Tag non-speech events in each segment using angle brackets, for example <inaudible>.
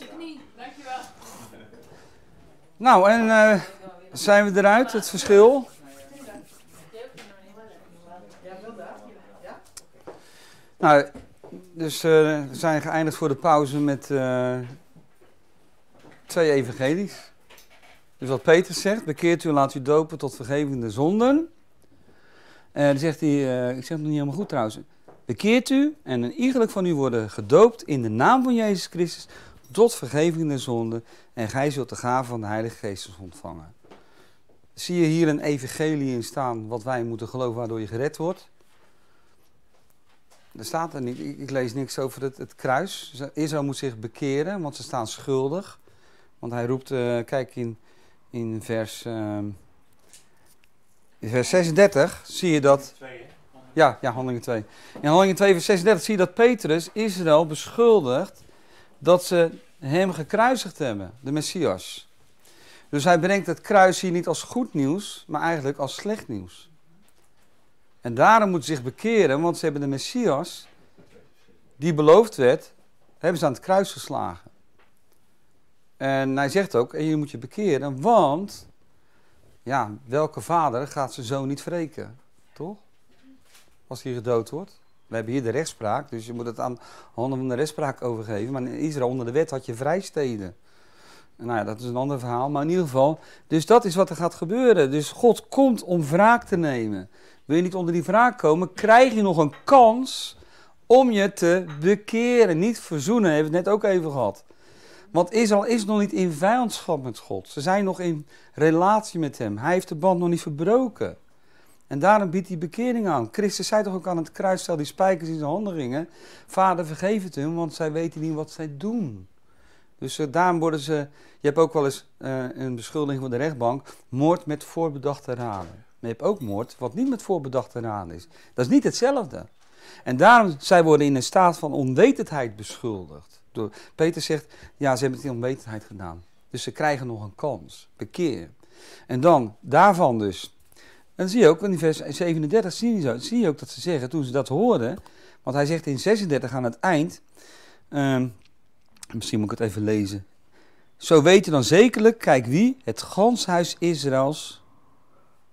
Dankjewel. Nou, en eh, zijn we eruit, het verschil? Nou, dus uh, we zijn geëindigd voor de pauze met eh, twee evangelies. Dus wat Peter zegt, bekeert u laat u dopen tot vergevende zonden. En dan zegt hij, ik zeg het nog niet helemaal goed trouwens. Bekeert u en een iegelijk van u worden gedoopt in de naam van Jezus Christus tot vergeving der zonde en gij zult de gave van de Heilige Geest ontvangen. Zie je hier een evangelie in staan wat wij moeten geloven waardoor je gered wordt? Er staat er niet, ik, lees niks over het, het, kruis. Israël moet zich bekeren, want ze staan schuldig. Want hij roept, eh, kijk in, in vers, ehm, in vers 36 zie je dat... Ja, ja, handelingen 2. In handelingen 2 vers 36 zie je dat Petrus Israël beschuldigt dat ze hem gekruisigd hebben, de Messias. Dus hij brengt het kruis hier niet als goed nieuws, maar eigenlijk als slecht nieuws. En daarom moet ze zich bekeren, want ze hebben de Messias, die beloofd werd, hebben ze aan het kruis geslagen. En hij zegt ook, en je moet je bekeren, want ja, welke vader gaat zijn zoon niet wreken, toch? Als hij gedood wordt. We hebben hier de rechtspraak, dus je moet het aan handen van de rechtspraak overgeven. Maar in Israël onder de wet had je vrijsteden. Nou ja, dat is een ander verhaal, maar in ieder geval. Dus dat is wat er gaat gebeuren. Dus God komt om wraak te nemen. Wil je niet onder die wraak komen, krijg je nog een kans om je te bekeren. Niet verzoenen, hebben we het net ook even gehad. Want Israël is nog niet in vijandschap met God. Ze zijn nog in relatie met Hem. Hij heeft de band nog niet verbroken. En daarom biedt hij bekering aan. Christus zei toch ook aan het kruis, stel die spijkers in zijn handen ringen. Vader, vergeef het hun, want zij weten niet wat zij doen. Dus eh, daarom worden ze, je hebt ook wel eens eh, een beschuldiging van de rechtbank, moord met voorbedachte raden. Maar je hebt ook moord wat niet met voorbedachte raden is. Dat is niet hetzelfde. En daarom, zij worden in een staat van onwetendheid beschuldigd. Door, Peter zegt, ja, ze hebben het in onwetendheid gedaan. Dus ze krijgen nog een kans, bekeer. En dan, daarvan dus, en dan zie je ook, in vers 37 zie je, zie je ook dat ze zeggen, toen ze dat hoorden, want hij zegt in 36 aan het eind, ehm, misschien moet ik het even lezen. Zo weten dan zekerlijk, kijk wie, het ganshuis Israëls.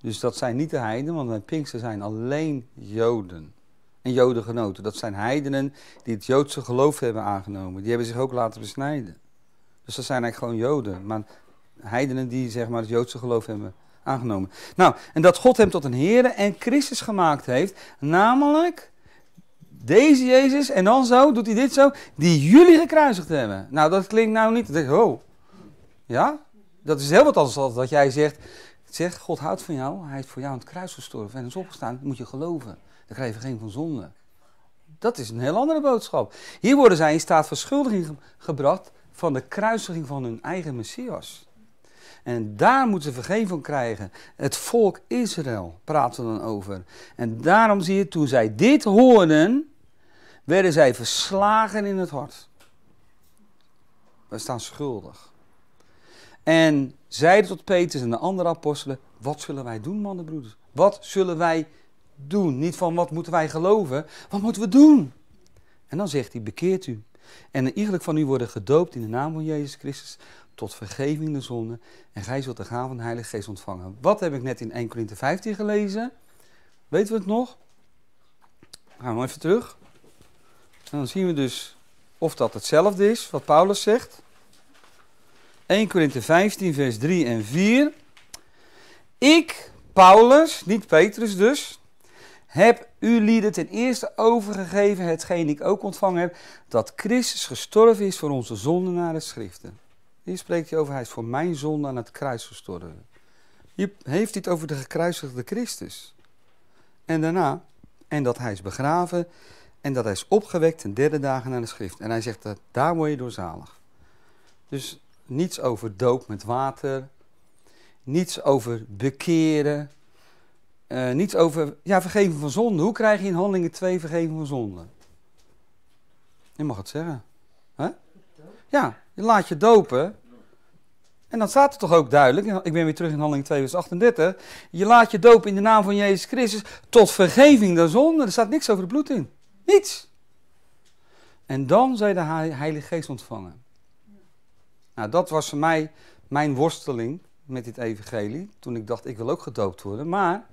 Dus dat zijn niet de heiden, want bij Pinkster zijn alleen Joden. En Jodengenoten. Dat zijn heidenen die het Joodse geloof hebben aangenomen. Die hebben zich ook laten besnijden. Dus dat zijn eigenlijk gewoon Joden. Maar heidenen die zeg maar, het Joodse geloof hebben aangenomen. Nou, en dat God hem tot een Here en Christus gemaakt heeft, namelijk deze Jezus, en dan zo, doet hij dit zo, die jullie gekruisigd hebben. Nou, dat klinkt nou niet, dat oh, ja, dat is heel wat anders dan dat jij zegt, zegt, God houdt van jou, hij is voor jou aan het kruis gestorven en is opgestaan, moet je geloven. Dan krijg je geen van zonde. Dat is een heel andere boodschap. Hier worden zij in staat van schuldiging gebracht van de kruisiging van hun eigen Messias. En daar moeten ze vergeving van krijgen. Het volk Israël praten we dan over. En daarom zie je, toen zij dit hoorden, werden zij verslagen in het hart. We staan schuldig. En zeiden tot Petrus en de andere apostelen: Wat zullen wij doen, mannen broeders? Wat zullen wij doen? Niet van wat moeten wij geloven, wat moeten we doen? En dan zegt hij: Bekeert u. En iedereen van u worden gedoopt in de naam van Jezus Christus tot vergeving de zonde en gij zult de gaven van de Heilige Geest ontvangen. Wat heb ik net in 1 Corinthië 15 gelezen? Weten we het nog? Gaan we even terug. En dan zien we dus of dat hetzelfde is wat Paulus zegt. 1 Korinthe 15, vers 3 en 4. Ik, Paulus, niet Petrus dus, heb u lieden ten eerste overgegeven hetgeen ik ook ontvangen heb, dat Christus gestorven is voor onze zonden naar de schriften. Hier spreekt hij over, hij is voor mijn zonde aan het kruis gestorven. Hier heeft hij het over de gekruisigde Christus. En daarna, en dat hij is begraven en dat hij is opgewekt ten derde dagen naar de schrift. En hij zegt dat daar word je door zalig. Dus niets over doop met water, niets over bekeren, eh, niets over ja, vergeven van zonde. Hoe krijg je in handelingen 2 vergeven van zonde? Je mag het zeggen. hè? Ja, je laat je dopen. En dan staat het toch ook duidelijk, ik ben weer terug in handeling 2 vers 38. Je laat je dopen in de naam van Jezus Christus tot vergeving der zonde. Er staat niks over het bloed in. Niets. En dan zij de Heilige Geest ontvangen. Nou, dat was voor mij mijn worsteling met dit evangelie. Toen ik dacht, ik wil ook gedoopt worden. Maar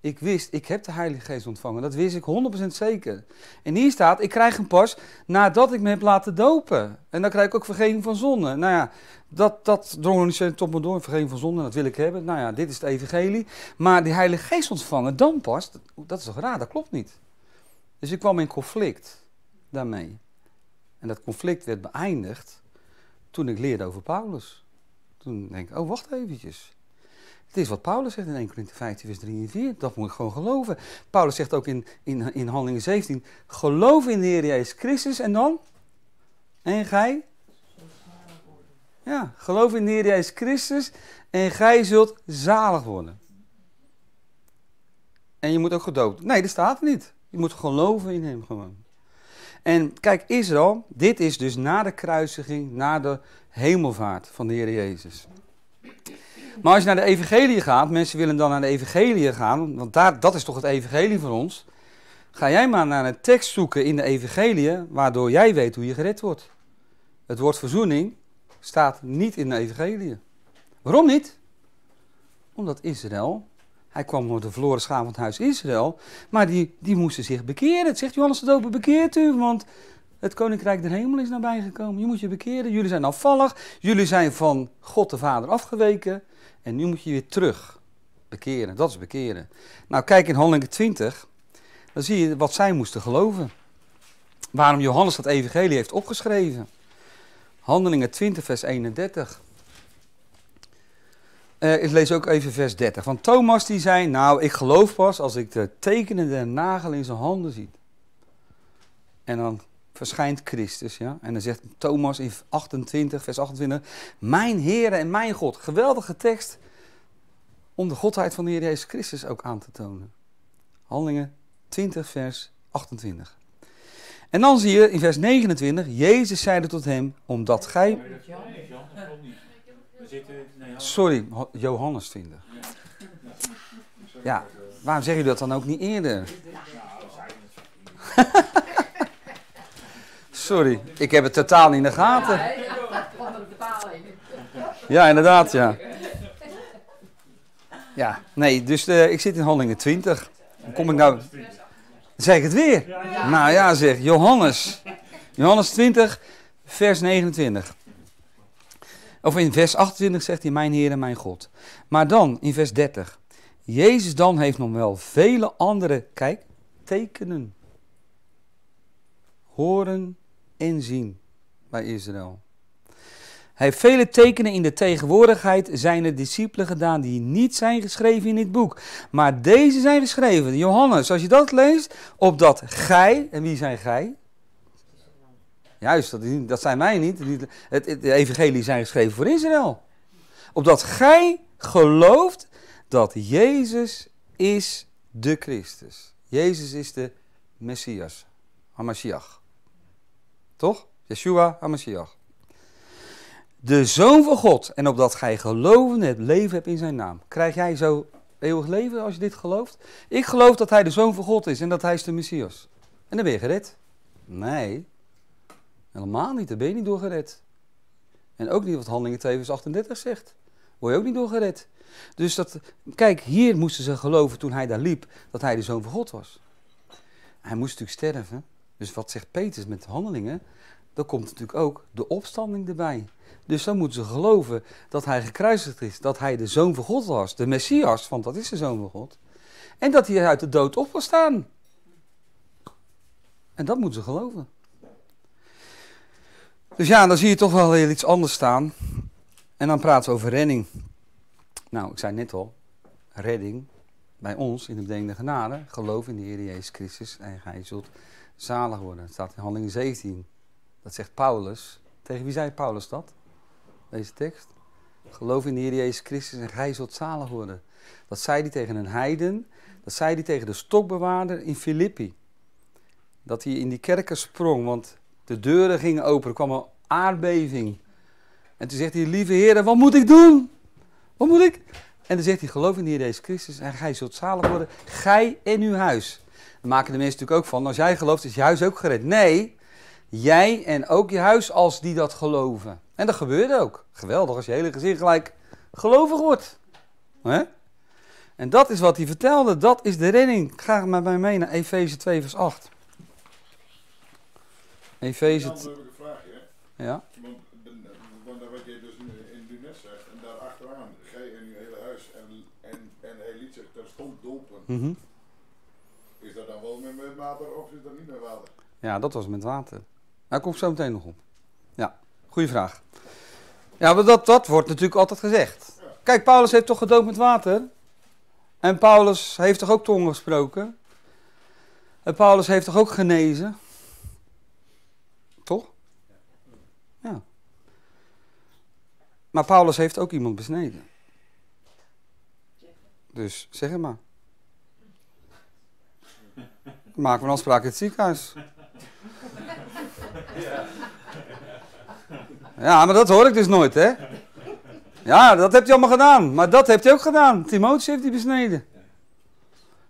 ik wist, ik heb de Heilige Geest ontvangen. Dat wist ik 100% zeker. En hier staat, ik krijg hem pas nadat ik me heb laten dopen. En dan krijg ik ook vergeving van zonde. Nou ja, dat, dat drong niet tot me door. Vergeving van zonde, dat wil ik hebben. Nou ja, dit is het evangelie. Maar die Heilige Geest ontvangen, dan pas, dat is toch raar, dat klopt niet. Dus ik kwam in conflict daarmee. En dat conflict werd beëindigd toen ik leerde over Paulus. Toen denk ik, oh wacht eventjes. Het is wat Paulus zegt in 1 Corinthië 15, vers 3 en 4. Dat moet je gewoon geloven. Paulus zegt ook in, in, in Handelingen 17: geloof in de Heer Jezus Christus en dan? En gij? Ja, geloof in de Heer Jezus Christus en gij zult zalig worden. En je moet ook gedoopt. Nee, dat staat niet. Je moet geloven in hem gewoon. En kijk, Israël, dit is dus na de kruisiging, na de hemelvaart van de Heer Jezus. Maar als je naar de evangelie gaat, mensen willen dan naar de evangelie gaan, want daar, dat is toch het evangelie voor ons. Ga jij maar naar een tekst zoeken in de evangelie, waardoor jij weet hoe je gered wordt. Het woord verzoening staat niet in de evangelie. Waarom niet? Omdat Israël, hij kwam door de verloren schaam van het huis Israël, maar die, die moesten zich bekeren. Het zegt Johannes de Doper, bekeert u, want het koninkrijk der hemel is nabij gekomen. Je moet je bekeren. Jullie zijn afvallig. Jullie zijn van God de Vader afgeweken. En nu moet je weer terug bekeren. Dat is bekeren. Nou, kijk in Handelingen 20. Dan zie je wat zij moesten geloven. Waarom Johannes dat evangelie heeft opgeschreven. Handelingen 20, vers 31. Eh, ik lees ook even vers 30. Van Thomas die zei, nou ik geloof pas als ik de tekenen der nagel in zijn handen zie. En dan verschijnt Christus. Ja? En dan zegt Thomas in 28, vers 28, mijn Heere en mijn God. Geweldige tekst om de godheid van de Heer Jezus Christus ook aan te tonen. Handelingen 20, vers 28. En dan zie je in vers 29, Jezus zeide tot hem, omdat gij... Sorry, Johannes 20. Ja, waarom zeg je dat dan ook niet eerder? <laughs> sorry. Ik heb het totaal niet in de gaten. Ja, inderdaad, ja. Ja, nee, dus eh, ik zit in handelingen 20. kom ik nou... Zeg ik het weer? Nou ja, zeg, Johannes. Johannes 20, vers 29. Of in vers 28 zegt hij, mijn Heer en mijn God. Maar dan, in vers 30. Jezus dan heeft nog wel vele andere, kijk, tekenen. Horen, en zien bij Israël. Hij heeft vele tekenen in de tegenwoordigheid Zijn de discipelen gedaan die niet zijn geschreven in dit boek. Maar deze zijn geschreven, Johannes, als je dat leest, opdat gij, en wie zijn gij? Juist, dat, dat zijn wij niet. het, de evangelie zijn geschreven voor Israël. Opdat gij gelooft dat Jezus is de Christus. Jezus is de Messias, Hamashiach. Toch? Yeshua HaMashiach. De Zoon van God. En opdat gij geloven het leven hebt in zijn naam. Krijg jij zo eeuwig leven als je dit gelooft? Ik geloof dat hij de Zoon van God is en dat hij is de Messias. En dan ben je gered. Nee, helemaal niet. Daar ben je niet door gered. En ook niet wat Handelingen 2 vers 38 zegt. Word je ook niet door gered. Dus dat, kijk, hier moesten ze geloven toen hij daar liep dat hij de Zoon van God was. Hij moest natuurlijk sterven. Dus wat zegt Petrus met handelingen? Dan komt natuurlijk ook de opstanding erbij. Dus dan moeten ze geloven dat hij gekruisigd is, dat hij de zoon van God was, de Messias, want dat is de zoon van God. En dat hij uit de dood op was staan. En dat moeten ze geloven. Dus ja, dan zie je toch wel heel iets anders staan. En dan praten we over redding. Nou, ik zei net al, redding bij ons in de bedenkende genade, geloof in de Heer Jezus Christus en gij zult zalig worden. Dat staat in handeling 17. Dat zegt Paulus. Tegen wie zei Paulus dat? Deze tekst. Geloof in de Heer Jezus Christus en gij zult zalig worden. Dat zei hij tegen een heiden. Dat zei hij tegen de stokbewaarder in Filippi. Dat hij in die kerken sprong, want de deuren gingen open. Er kwam een aardbeving. En toen zegt hij, lieve Heer, wat moet ik doen? Wat moet ik? En dan zegt hij, geloof in de Heer Jezus Christus en gij zult zalig worden. Gij en uw huis. Daar maken de mensen natuurlijk ook van. Als jij gelooft, is je huis ook gered. Nee, jij en ook je huis als die dat geloven. En dat gebeurde ook. Geweldig als je hele gezin gelijk gelovig wordt. Hè? En dat is wat hij vertelde. Dat is de redding. Ik ga maar bij mee naar Efeze 2 vers 8. Efeze... 2. Nou, ja. Want, eh, jij dus in Lunes zegt, en daarachteraan, jij en je hele huis en, en, en hij liet zich terstond Mm -hmm water of zit er niet meer water? Ja, dat was met water. Daar nou, komt zo meteen nog op. Ja, goede vraag. Ja, maar dat, dat wordt natuurlijk altijd gezegd. Kijk, Paulus heeft toch gedoopt met water? En Paulus heeft toch ook tongen gesproken? En Paulus heeft toch ook genezen? Toch? Ja. Maar Paulus heeft ook iemand besneden. Dus zeg het maar maken we een afspraak in het ziekenhuis. Ja, maar dat hoor ik dus nooit, hè? Ja, dat hebt hij allemaal gedaan. Maar dat heeft hij ook gedaan. Timotheus heeft hij besneden.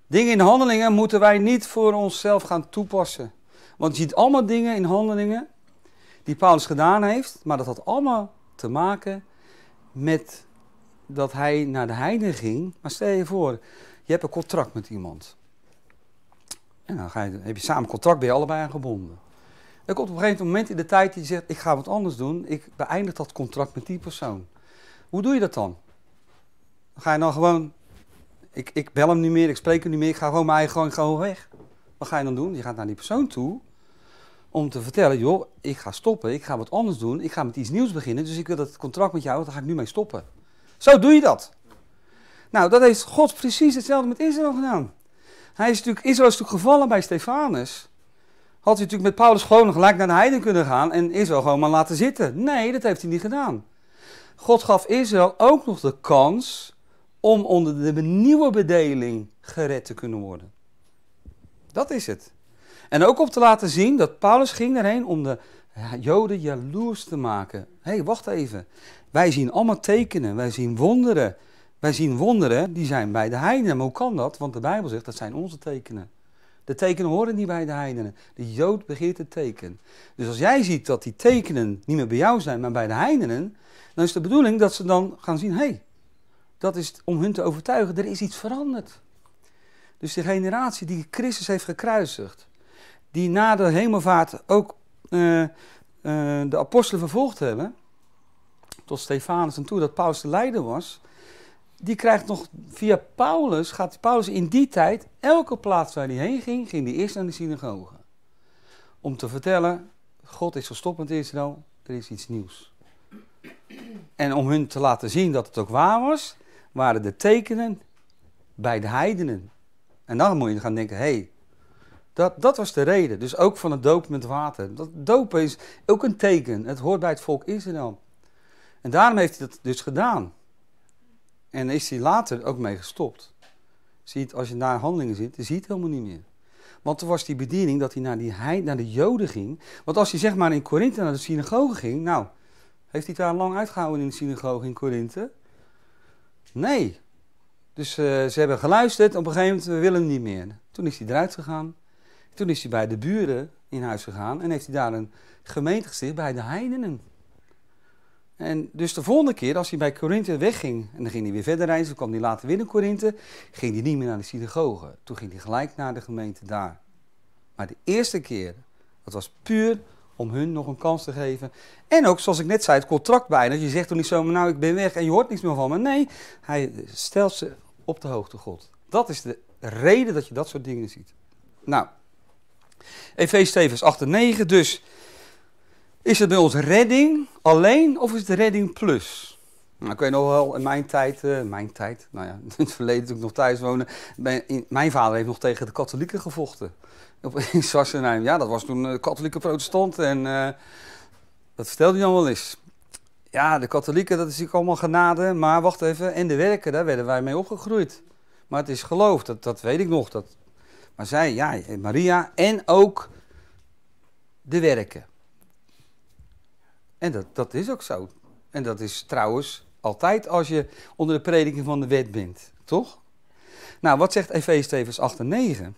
Dingen in handelingen moeten wij niet voor onszelf gaan toepassen. Want je ziet allemaal dingen in handelingen die Paulus gedaan heeft. Maar dat had allemaal te maken met dat hij naar de Heide ging. Maar stel je voor, je hebt een contract met iemand. En dan ga je, heb je samen contract, bij allebei aan gebonden. Er komt op een gegeven moment in de tijd die je zegt, ik ga wat anders doen. Ik beëindig dat contract met die persoon. Hoe doe je dat dan? Ga je dan gewoon, ik, ik bel hem niet meer, ik spreek hem niet meer, ik ga gewoon mijn eigen gewoon, gewoon weg. Wat ga je dan doen? Je gaat naar die persoon toe om te vertellen, joh, ik ga stoppen, ik ga wat anders doen, ik ga met iets nieuws beginnen, dus ik wil dat contract met jou, daar ga ik nu mee stoppen. Zo doe je dat. Nou, dat heeft God precies hetzelfde met Israël gedaan. Hij is natuurlijk, Israël is natuurlijk gevallen bij Stefanus. Had hij natuurlijk met Paulus gewoon gelijk naar de heiden kunnen gaan en Israël gewoon maar laten zitten. Nee, dat heeft hij niet gedaan. God gaf Israël ook nog de kans om onder de nieuwe bedeling gered te kunnen worden. Dat is het. En ook om te laten zien dat Paulus ging erheen om de Joden jaloers te maken. Hé, hey, wacht even. Wij zien allemaal tekenen, wij zien wonderen. Wij zien wonderen, die zijn bij de heidenen. Maar hoe kan dat? Want de Bijbel zegt, dat zijn onze tekenen. De tekenen horen niet bij de heidenen. De Jood begeert het teken. Dus als jij ziet dat die tekenen niet meer bij jou zijn, maar bij de heidenen, dan is de bedoeling dat ze dan gaan zien, hé, hey, dat is om hun te overtuigen, er is iets veranderd. Dus de generatie die Christus heeft gekruisigd, die na de hemelvaart ook eh, eh, de apostelen vervolgd hebben, tot Stefanus en toe dat Paulus de leider was, die krijgt nog via Paulus, gaat Paulus in die tijd, elke plaats waar hij heen ging, ging hij eerst naar de synagoge. Om te vertellen, God is gestopt met Israël, er is iets nieuws. En om hun te laten zien dat het ook waar was, waren de tekenen bij de heidenen. En dan moet je gaan denken, hé, hey, dat, dat was de reden. Dus ook van het doop met water. Dat dopen is ook een teken. Het hoort bij het volk Israël. En daarom heeft hij dat dus gedaan. En is hij later ook mee gestopt. Ziet, als je naar handelingen ziet, dan zie je het helemaal niet meer. Want toen was die bediening dat hij naar, die heid, naar de Joden ging. Want als hij zeg maar in Korinthe naar de synagoge ging, nou, heeft hij daar lang uitgehouden in de synagoge in Korinthe? Nee. Dus eh, ze hebben geluisterd, op een gegeven moment, we willen hem niet meer. Toen is hij eruit gegaan. Toen is hij bij de buren in huis gegaan en heeft hij daar een gemeente gesticht bij de heidenen. En dus de volgende keer, als hij bij Korinthe wegging, en dan ging hij weer verder reizen, toen kwam hij later weer in Korinthe, ging hij niet meer naar de synagoge. Toen ging hij gelijk naar de gemeente daar. Maar de eerste keer, dat was puur om hun nog een kans te geven. En ook, zoals ik net zei, het contract bijna. Je zegt toen niet zomaar, nou ik ben weg en je hoort niks meer van me. Nee, hij stelt ze op de hoogte God. Dat is de reden dat je dat soort dingen ziet. Nou, Efees 7, 8 en 9 dus. Is het bij ons redding alleen of is het redding plus? Nou, ik weet nog wel, in mijn tijd, eh, mijn tijd, nou ja, <laughs> in het verleden toen ik nog thuis woonde, mijn, mijn vader heeft nog tegen de katholieken gevochten. Op, <laughs> in Sassenheim, ja, dat was toen uh, katholieke protestant en eh, dat vertelde hij dan wel eens. Ja, de katholieken, dat is natuurlijk allemaal genade, maar wacht even, en de werken, daar werden wij mee opgegroeid. Maar het is geloof, dat, dat weet ik nog. Dat, maar zij, ja, Maria en ook de werken. En dat, dat is ook zo. En dat is trouwens altijd als je onder de prediking van de wet bent, toch? Nou, wat zegt Efeest 2, 8 en 9?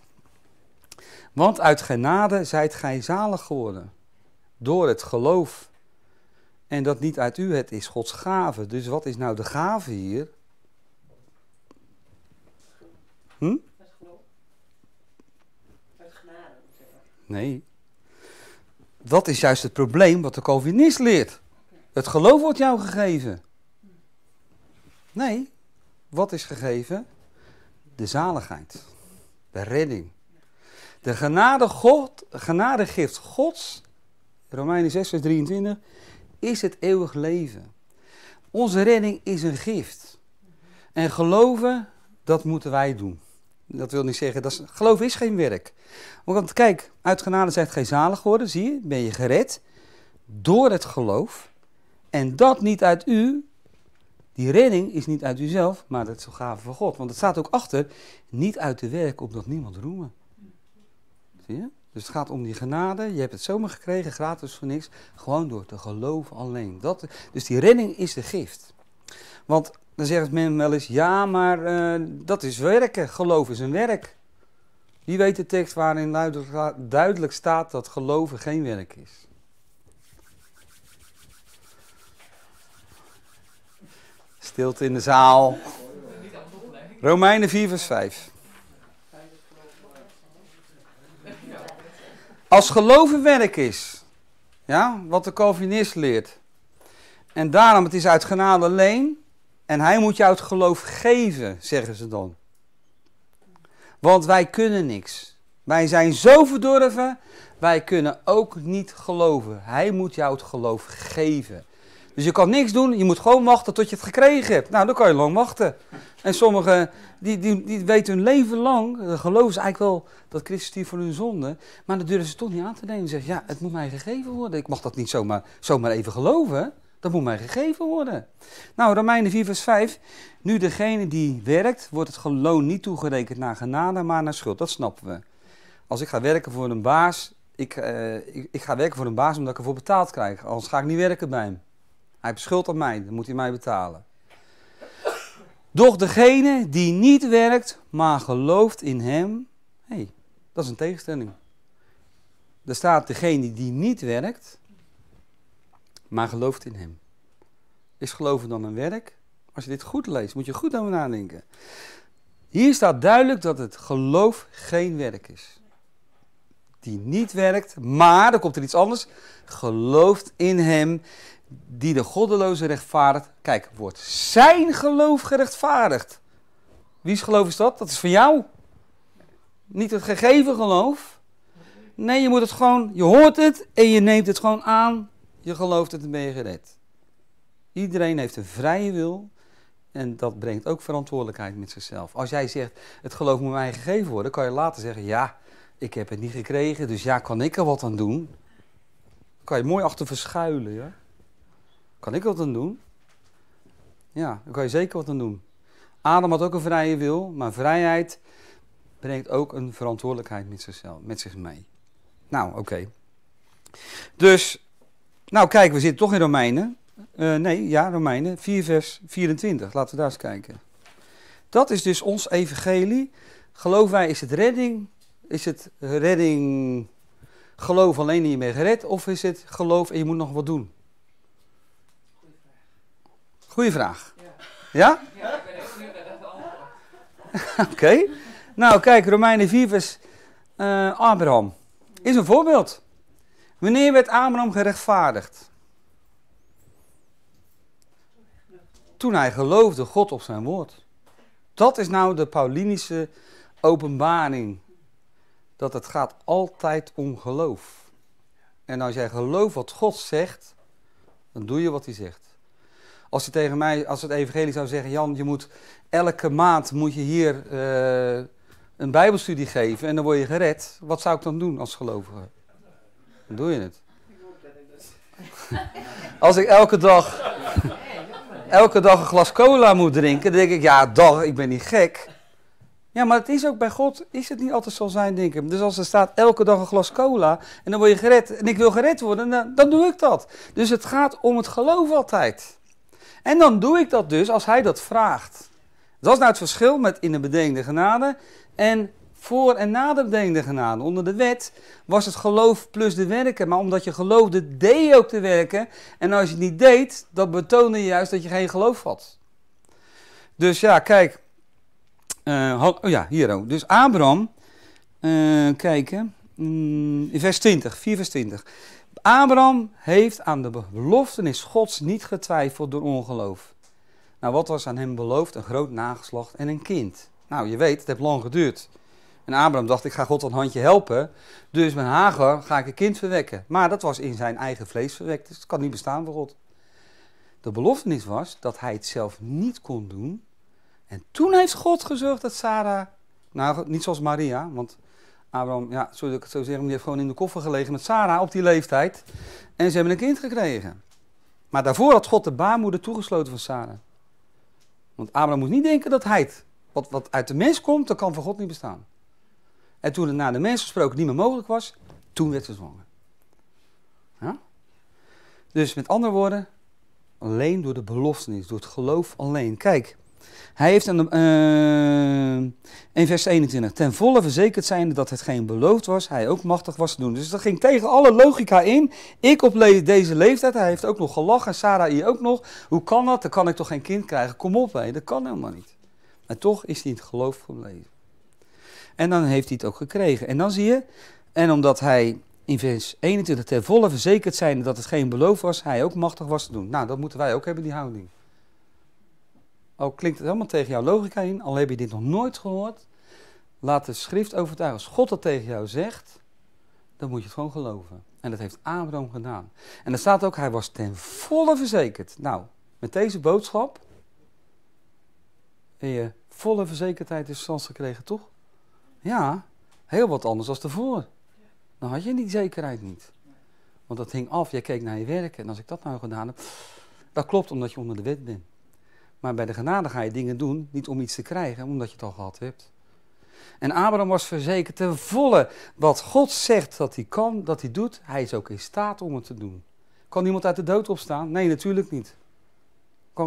Want uit genade zijt gij zalig geworden, door het geloof. En dat niet uit u, het is Gods gave. Dus wat is nou de gave hier? Hm? Nee, dat is juist het probleem wat de Calvinist leert. Het geloof wordt jou gegeven. Nee, wat is gegeven? De zaligheid, de redding. De genade God, genadegift Gods, Romeinen 6, vers 23, is het eeuwig leven. Onze redding is een gift. En geloven, dat moeten wij doen dat wil niet zeggen, dat geloof is geen werk. Want kijk, uit genade zijt geen zalig geworden, zie je, ben je gered door het geloof. En dat niet uit u, die redding is niet uit uzelf, maar dat is zo gave van God. Want het staat ook achter, niet uit de werk, opdat niemand roemen. Zie je? Dus het gaat om die genade. Je hebt het zomaar gekregen, gratis voor niks. Gewoon door te geloven alleen. Dat, dus die redding is de gift. Want dan zegt men wel eens, ja, maar eh, dat is werken. Geloof is een werk. Wie weet de tekst waarin duidelijk staat dat geloven geen werk is? Stilte in de zaal. Romeinen 4, vers 5. Als geloven werk is, ja, wat de Calvinist leert, en daarom het is uit genade alleen, en hij moet jou het geloof geven, zeggen ze dan. Want wij kunnen niks. Wij zijn zo verdorven, wij kunnen ook niet geloven. Hij moet jou het geloof geven. Dus je kan niks doen, je moet gewoon wachten tot je het gekregen hebt. Nou, dan kan je lang wachten. En sommigen, die, die, die weten hun leven lang, geloven ze eigenlijk wel dat Christus hier voor hun zonde. Maar dan durven ze toch niet aan te nemen. Ze zeggen, ja, het moet mij gegeven worden. Ik mag dat niet zomaar, zomaar even geloven. Dat moet mij gegeven worden. Nou, Romeinen 4, vers 5. Nu degene die werkt, wordt het geloon niet toegerekend naar genade, maar naar schuld. Dat snappen we. Als ik ga werken voor een baas, ik, eh, ik, ik, ga werken voor een baas omdat ik ervoor betaald krijg. Anders ga ik niet werken bij hem. Hij heeft schuld aan mij, dan moet hij mij betalen. Doch degene die niet werkt, maar gelooft in hem. hey, dat is een tegenstelling. Er staat degene die niet werkt, maar gelooft in Hem. Is geloven dan een werk? Als je dit goed leest, moet je goed over nadenken. Hier staat duidelijk dat het geloof geen werk is. Die niet werkt, maar, er komt er iets anders, gelooft in Hem die de goddeloze rechtvaardigt. Kijk, wordt zijn geloof gerechtvaardigd. Wie's geloof is dat? Dat is van jou. Niet het gegeven geloof. Nee, je moet het gewoon, je hoort het en je neemt het gewoon aan je gelooft het en ben je gered. Iedereen heeft een vrije wil en dat brengt ook verantwoordelijkheid met zichzelf. Als jij zegt, het geloof moet mij gegeven worden, kan je later zeggen, ja, ik heb het niet gekregen, dus ja, kan ik er wat aan doen? Dan kan je mooi achter verschuilen, ja. Kan ik wat aan doen? Ja, daar kan je zeker wat aan doen. Adam had ook een vrije wil, maar vrijheid brengt ook een verantwoordelijkheid met, zichzelf, met zich mee. Nou, oké. Dus nou, kijk, we zitten toch in Romeinen. Eh, nee, ja, Romeinen 4, vers 24. Laten we daar eens kijken. Dat is dus ons evangelie. Geloof wij is het redding? Is het redding geloof alleen in je bent gered? Of is het geloof en je moet nog wat doen? Goeie vraag. Ja? Ja, ja ik ben Oké. Nou, kijk, Romeinen 4 vers eh, Abraham is een voorbeeld. Wanneer werd Abraham gerechtvaardigd? Toen hij geloofde God op zijn woord. Dat is nou de Paulinische openbaring. Dat het gaat altijd om geloof. En als jij gelooft wat God zegt, dan doe je wat hij zegt. Als hij tegen mij, als het evangelie zou zeggen, Jan, je moet elke maand moet je hier eh, een bijbelstudie geven en dan word je gered. Wat zou ik dan doen als gelovige? doe je het? Als ik elke dag, elke dag een glas cola moet drinken, denk ik, ja, dag, ik ben niet gek. Ja, maar het is ook bij God, is het niet altijd zo zijn, denk ik. Dus als er staat elke dag een glas cola en dan word je gered en ik wil gered worden, dan, dan doe ik dat. Dus het gaat om het geloof altijd. En dan doe ik dat dus als hij dat vraagt. Dat is nou het verschil met in de bedenkende genade en voor en naderdende genade. Onder de wet was het geloof plus de werken. Maar omdat je geloofde, deed je ook te werken. En als je het niet deed, dat betoonde je juist dat je geen geloof had. Dus ja, kijk. Eh, oh ja, hier ook. Dus Abraham, eh, kijken. Mm, in vers 20, 4 vers 20. Abraham heeft aan de beloftenis Gods niet getwijfeld door ongeloof. Nou, wat was aan hem beloofd? Een groot nageslacht en een kind. Nou, je weet, het heeft lang geduurd. En Abraham dacht, ik ga God een handje helpen. Dus met Hagar ga ik een kind verwekken. Maar dat was in zijn eigen vlees verwekt. Dus het kan niet bestaan voor God. De beloftenis was dat hij het zelf niet kon doen. En toen heeft God gezorgd dat Sarah, nou niet zoals Maria, want Abraham, ja, zo ik het zo zeggen, die heeft gewoon in de koffer gelegen met Sarah op die leeftijd. En ze hebben een kind gekregen. Maar daarvoor had God de baarmoeder toegesloten van Sarah. Want Abraham moet niet denken dat hij het, wat, wat uit de mens komt, dat kan voor God niet bestaan. En toen het na de mens gesproken niet meer mogelijk was, toen werd verzwongen. Ja? Dus met andere woorden, alleen door de beloftenis, door het geloof alleen. Kijk, hij heeft een, eh, in vers 21, ten volle verzekerd zijnde dat hetgeen beloofd was, hij ook machtig was te doen. Dus dat ging tegen alle logica in. Ik op deze leeftijd, hij heeft ook nog gelachen, Sarah hier ook nog. Hoe kan dat? Dan kan ik toch geen kind krijgen? Kom op, hé, dat kan helemaal niet. Maar toch is hij in het geloof gebleven. En dan heeft hij het ook gekregen. En dan zie je, en omdat hij in vers 21 ten volle verzekerd zijn dat het geen beloof was, hij ook machtig was te doen. Nou, dat moeten wij ook hebben, die houding. Al klinkt het helemaal tegen jouw logica in, al heb je dit nog nooit gehoord, laat de schrift overtuigen. Als God dat tegen jou zegt, dan moet je het gewoon geloven. En dat heeft Abraham gedaan. En er staat ook, hij was ten volle verzekerd. Nou, met deze boodschap ben je volle verzekerdheid is stand gekregen, toch? Ja, heel wat anders dan tevoren. Dan had je die zekerheid niet. Want dat hing af, jij keek naar je werk en als ik dat nou gedaan heb, dat klopt omdat je onder de wet bent. Maar bij de genade ga je dingen doen, niet om iets te krijgen, omdat je het al gehad hebt. En Abraham was verzekerd ten volle wat God zegt dat hij kan, dat hij doet, hij is ook in staat om het te doen. Kan iemand uit de dood opstaan? Nee, natuurlijk niet.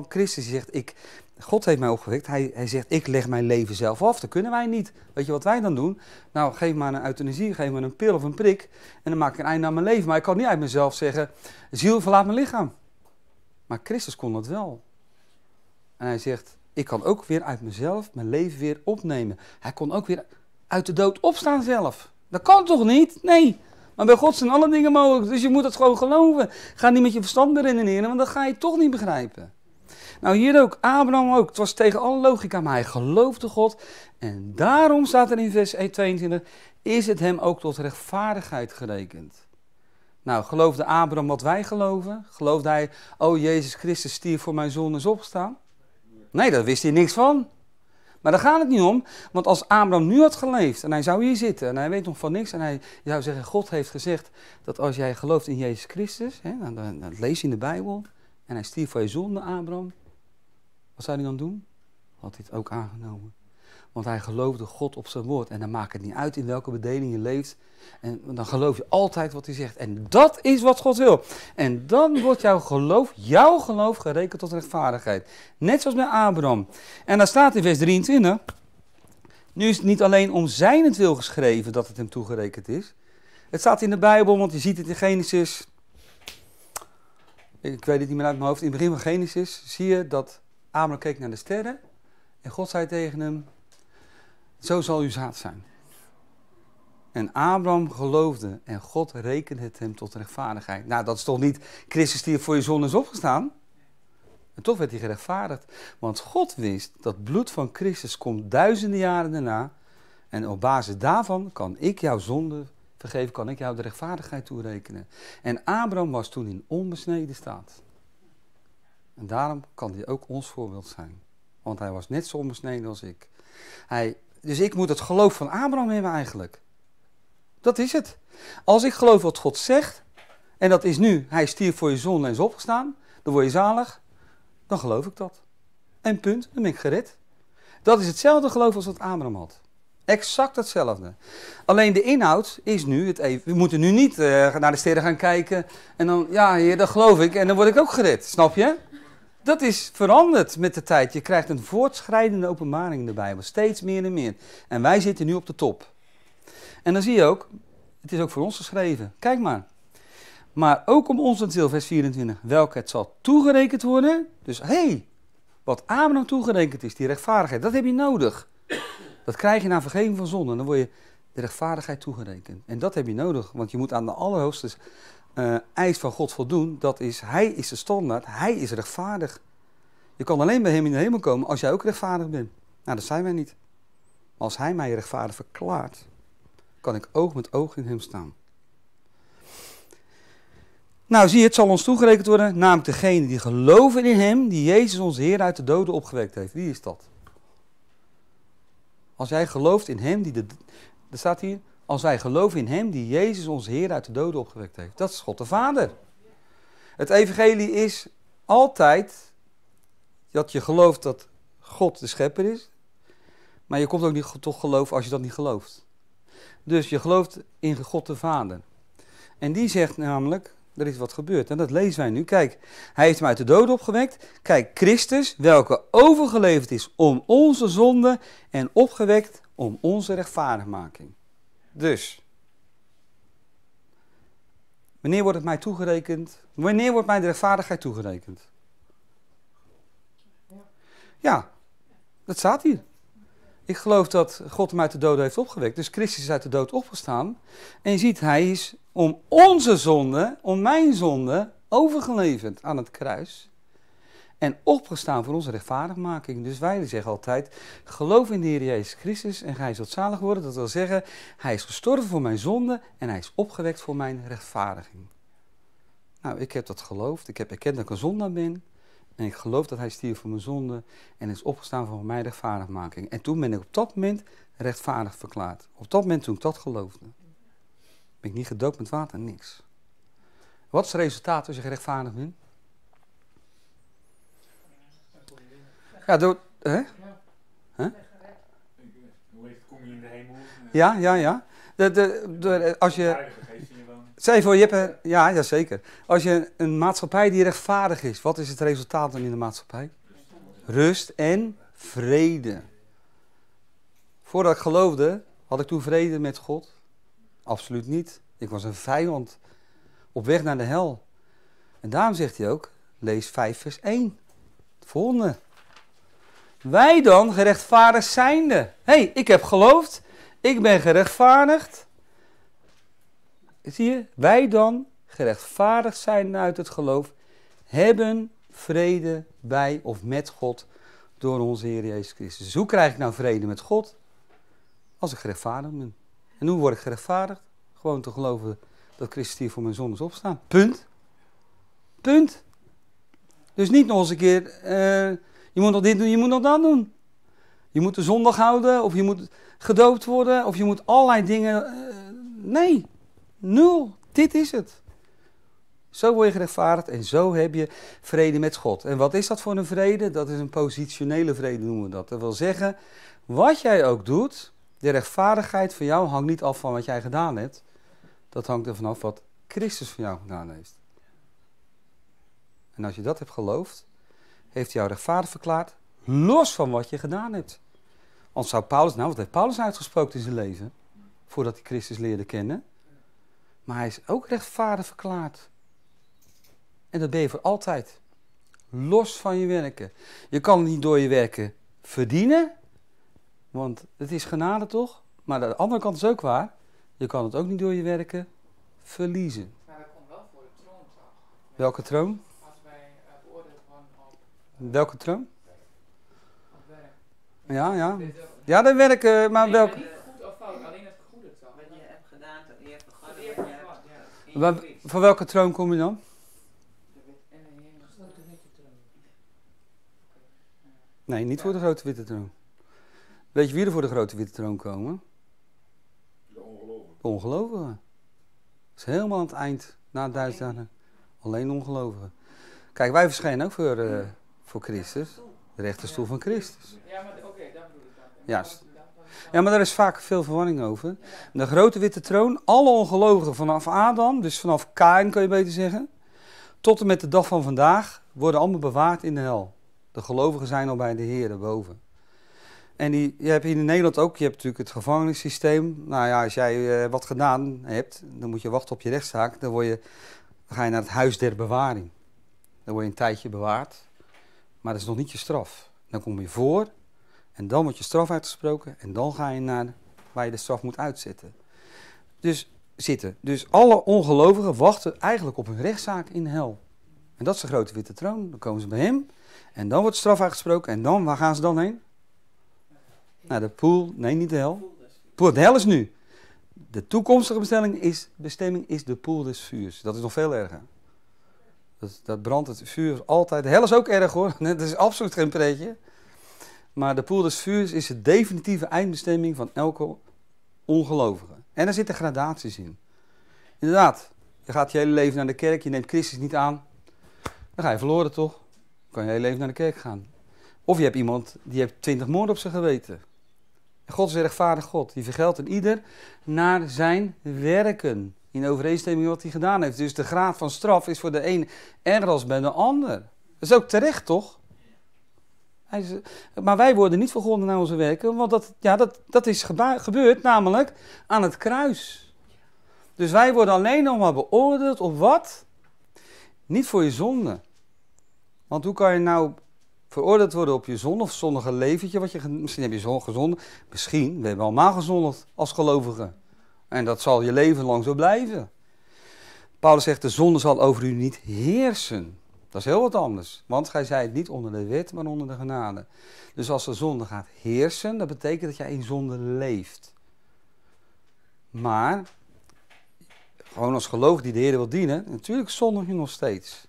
Christus, zegt, ik, God heeft mij opgewekt. Hij, hij zegt, ik leg mijn leven zelf af. Dat kunnen wij niet. Weet je wat wij dan doen? Nou, geef maar een euthanasie, geef maar een pil of een prik. En dan maak ik een einde aan mijn leven. Maar ik kan niet uit mezelf zeggen, ziel verlaat mijn lichaam. Maar Christus kon dat wel. En hij zegt, ik kan ook weer uit mezelf mijn leven weer opnemen. Hij kon ook weer uit de dood opstaan zelf. Dat kan toch niet? Nee. Maar bij God zijn alle dingen mogelijk. Dus je moet het gewoon geloven. Ga niet met je verstand beredeneren, want dan ga je toch niet begrijpen. Nou, hier ook, Abraham ook. Het was tegen alle logica, maar hij geloofde God. En daarom staat er in vers 22, e- is het hem ook tot rechtvaardigheid gerekend. Nou, geloofde Abraham wat wij geloven? Geloofde hij, oh Jezus Christus stierf voor mijn zonde is opgestaan? Nee, daar wist hij niks van. Maar daar gaat het niet om, want als Abraham nu had geleefd en hij zou hier zitten en hij weet nog van niks en hij zou zeggen, God heeft gezegd dat als jij gelooft in Jezus Christus, hè, dat lees je in de Bijbel, en hij stierf voor je zonde, Abraham, wat zou hij dan doen? Had hij het ook aangenomen. Want hij geloofde God op zijn woord. En dan maakt het niet uit in welke bedeling je leeft. En dan geloof je altijd wat hij zegt. En dat is wat God wil. En dan wordt jouw geloof, jouw geloof, gerekend tot rechtvaardigheid. Net zoals bij Abraham. En daar staat in vers 23. Nu is het niet alleen om zijn wil geschreven dat het hem toegerekend is. Het staat in de Bijbel, want je ziet het in Genesis. Ik weet het niet meer uit mijn hoofd. In het begin van Genesis zie je dat Abraham keek naar de sterren en God zei tegen hem, zo zal uw zaad zijn. En Abraham geloofde en God rekende het hem tot rechtvaardigheid. Nou, dat is toch niet Christus die voor je zon is opgestaan? En toch werd hij gerechtvaardigd. Want God wist dat bloed van Christus komt duizenden jaren daarna. En op basis daarvan kan ik jouw zonde vergeven, kan ik jou de rechtvaardigheid toerekenen. En Abraham was toen in onbesneden staat. En daarom kan hij ook ons voorbeeld zijn. Want hij was net zo onbesneden als ik. Hij, dus ik moet het geloof van Abraham hebben eigenlijk. Dat is het. Als ik geloof wat God zegt, en dat is nu, hij stierf voor je zon en is opgestaan, dan word je zalig, dan geloof ik dat. En punt, dan ben ik gered. Dat is hetzelfde geloof als wat Abraham had. Exact hetzelfde. Alleen de inhoud is nu het even. We moeten nu niet eh, naar de sterren gaan kijken en dan, ja, heer, dat geloof ik en dan word ik ook gered. Snap je? Dat is veranderd met de tijd. Je krijgt een voortschrijdende openbaring in de Bijbel. Steeds meer en meer. En wij zitten nu op de top. En dan zie je ook, het is ook voor ons geschreven. Kijk maar. Maar ook om ons deel, vers 24, welke het zal toegerekend worden. Dus hé, hey, wat Abraham nou toegerekend is, die rechtvaardigheid, dat heb je nodig. Dat krijg je na vergeving van zonde. Dan word je de rechtvaardigheid toegerekend. En dat heb je nodig, want je moet aan de allerhoogste uh, eis van God voldoen, dat is Hij is de standaard, Hij is rechtvaardig. Je kan alleen bij Hem in de hemel komen als jij ook rechtvaardig bent. Nou, dat zijn wij niet. Maar als Hij mij rechtvaardig verklaart, kan ik oog met oog in Hem staan. Nou, zie je, het zal ons toegerekend worden, namelijk degene die geloven in Hem, die Jezus onze Heer uit de doden opgewekt heeft. Wie is dat? Als jij gelooft in Hem, die de, er staat hier, als wij geloven in Hem die Jezus onze Heer uit de doden opgewekt heeft. Dat is God de Vader. Het evangelie is altijd dat je gelooft dat God de schepper is. Maar je komt ook niet toch geloven als je dat niet gelooft. Dus je gelooft in God de Vader. En die zegt namelijk, er is wat gebeurd. En dat lezen wij nu. Kijk, hij heeft hem uit de dood opgewekt. Kijk, Christus, welke overgeleverd is om onze zonde en opgewekt om onze rechtvaardigmaking. Dus, wanneer wordt het mij toegerekend? Wanneer wordt mij de rechtvaardigheid toegerekend? Ja, dat staat hier. Ik geloof dat God hem uit de dood heeft opgewekt. Dus Christus is uit de dood opgestaan. En je ziet, hij is om onze zonde, om mijn zonde, overgeleverd aan het kruis en opgestaan voor onze rechtvaardigmaking. Dus wij zeggen altijd, geloof in de Heer Jezus Christus en gij zult zalig worden. Dat wil zeggen, hij is gestorven voor mijn zonde en hij is opgewekt voor mijn rechtvaardiging. Nou, ik heb dat geloofd. Ik heb erkend dat ik een zondaar ben. En ik geloof dat hij stierf voor mijn zonde en is opgestaan voor mijn rechtvaardigmaking. En toen ben ik op dat moment rechtvaardig verklaard. Op dat moment toen ik dat geloofde. Ben ik niet gedoopt met water, niks. Wat is het resultaat als je rechtvaardig bent? Ja, door... Hè? Ja. Huh? kom je in de hemel? Ja, ja, ja. De, de, de, als je... zeg voor, je hebt ja, ja, zeker. Als je een maatschappij die rechtvaardig is, wat is het resultaat dan in de maatschappij? Rust en vrede. Voordat ik geloofde, had ik toen vrede met God? Absoluut niet. Ik was een vijand op weg naar de hel. En daarom zegt hij ook, lees 5 vers 1. volgende. Wij dan gerechtvaardigd zijnde. Hé, hey, ik heb geloofd. Ik ben gerechtvaardigd. Zie je? Wij dan gerechtvaardigd zijn uit het geloof. Hebben vrede bij of met God door onze Heer Jezus Christus. Dus hoe krijg ik nou vrede met God? Als ik gerechtvaardigd ben. En hoe word ik gerechtvaardigd? Gewoon te geloven dat Christus hier voor mijn is opstaan. Punt. Punt. Dus niet nog eens een keer... Eh, je moet nog dit doen, je moet nog dat doen. Je moet de zondag houden, of je moet gedoopt worden, of je moet allerlei dingen. Eh, nee, nul. Dit is het. Zo word je gerechtvaardigd en zo heb je vrede met God. En wat is dat voor een vrede? Dat is een positionele vrede, noemen we dat. Dat wil zeggen, wat jij ook doet, de rechtvaardigheid van jou hangt niet af van wat jij gedaan hebt. Dat hangt er af wat Christus van jou gedaan heeft. En als je dat hebt geloofd, heeft jou rechtvaardig verklaard, los van wat je gedaan hebt. Want zou Paulus, nou wat heeft Paulus uitgesproken in zijn leven, voordat hij Christus leerde kennen? Maar hij is ook rechtvaardig verklaard. En dat ben je voor altijd. Los van je werken. Je kan het niet door je werken verdienen, want het is genade toch? Maar aan de andere kant is ook waar. Je kan het ook niet door je werken verliezen. Maar dat komt wel voor de troon. Toch? Welke troon? Welke Werk. Ja, ja. Ja, dat werken, eh, maar welke? Niet goed of fout, alleen het goede zo. Wat je hebt gedaan, dat je hebt begonnen. Van welke troon kom je dan? troon. Nee, niet voor de grote witte troon. Weet je wie er voor de grote witte troon komen? De ongelovigen. ongelovigen. Dat is helemaal aan het eind, na Duitsland. Alleen ongelovigen. Kijk, wij verschijnen ook voor... Uh, voor Christus. De rechterstoel van Christus. Ja, maar oké, daar bedoel ik Ja, maar daar is vaak veel verwarring over. De grote witte troon, alle ongelovigen vanaf Adam, dus vanaf Kain kan je beter zeggen, tot en met de dag van vandaag, worden allemaal bewaard in de hel. De gelovigen zijn al bij de Heer boven. En die, je hebt hier in Nederland ook, je hebt natuurlijk het gevangenissysteem. Nou ja, als jij eh, wat gedaan hebt, dan moet je wachten op je rechtszaak. Dan, word je, dan ga je naar het huis der bewaring. Dan word je een tijdje bewaard. Maar dat is nog niet je straf. Dan kom je voor en dan wordt je straf uitgesproken en dan ga je naar waar je de straf moet uitzetten. Dus, zitten. dus alle ongelovigen wachten eigenlijk op hun rechtszaak in de hel. En dat is de grote witte troon. Dan komen ze bij hem en dan wordt straf uitgesproken en dan, waar gaan ze dan heen? Naar de pool, nee niet de hel. Poel, de hel is nu. De toekomstige bestemming is, bestemming is de pool des vuurs. Dat is nog veel erger. Dus Dat, brandt het vuur altijd. De hel is ook erg hoor. <laughs> Dat is absoluut geen pretje. Maar de poel des vuurs is de definitieve eindbestemming van elke ongelovige. En daar zitten gradaties in. Inderdaad, je gaat je hele leven naar de kerk, je neemt Christus niet aan. Dan ga je verloren toch? Dan kan je hele leven naar de kerk gaan. Of je hebt iemand die heeft twintig moorden op zijn geweten. God is een rechtvaardig God. Die vergeldt een ieder naar zijn werken in overeenstemming met wat hij gedaan heeft. Dus de graad van straf is voor de een erger als bij de ander. Dat is ook terecht, toch? maar wij worden niet vergonden naar onze werken, want dat, ja, dat, dat is gebeurd, namelijk aan het kruis. Dus wij worden alleen nog maar beoordeeld op wat? Niet voor je zonde. Want hoe kan je nou veroordeeld worden op je zonde of zondige leventje? Wat je, misschien heb je gezond, misschien, we hebben allemaal gezondigd als gelovigen. En dat zal je leven lang zo blijven. Paulus zegt, de zonde zal over u niet heersen. Dat is heel wat anders. Want gij het niet onder de wet, maar onder de genade. Dus als de zonde gaat heersen, dat betekent dat jij in zonde leeft. Maar, gewoon als geloof die de Heer wil dienen, natuurlijk zondig je nog steeds.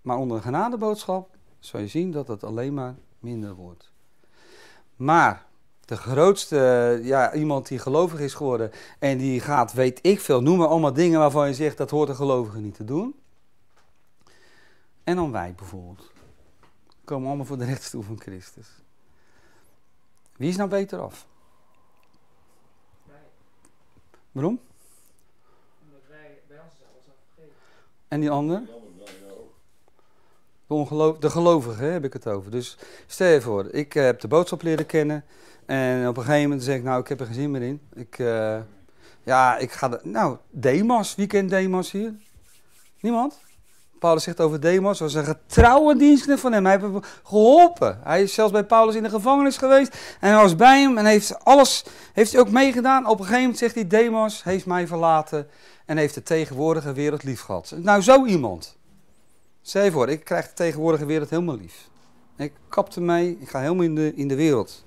Maar onder de genadeboodschap zal je zien dat het alleen maar minder wordt. Maar de grootste, ja, iemand die gelovig is geworden en die gaat, weet ik veel, noem maar allemaal dingen waarvan je zegt dat hoort een gelovige niet te doen. En dan wij bijvoorbeeld. Komen allemaal voor de rechtstoel van Christus. Wie is nou beter af? Wij. Waarom? Omdat wij, bij ons zelfs alles afgegeven. En die ander? De, ongeloof, de gelovige heb ik het over. Dus stel je voor, ik eh, heb de boodschap leren kennen. En op een gegeven moment zeg ik, nou, ik heb er geen zin meer in. Ik, eh, ja, ik ga... De, nou, Demas. Wie kent Demas hier? Niemand? Paulus zegt over Demas, was een getrouwe dienstknecht van hem. Hij heeft geholpen. Hij is zelfs bij Paulus in de gevangenis geweest. En hij was bij hem en heeft alles, heeft hij ook meegedaan. Op een gegeven moment zegt hij, Demas heeft mij verlaten en heeft de tegenwoordige wereld lief gehad. Nou, zo iemand. Zeg voor, ik krijg de tegenwoordige wereld helemaal lief. Ik kapte mee. ik ga helemaal in de, in de wereld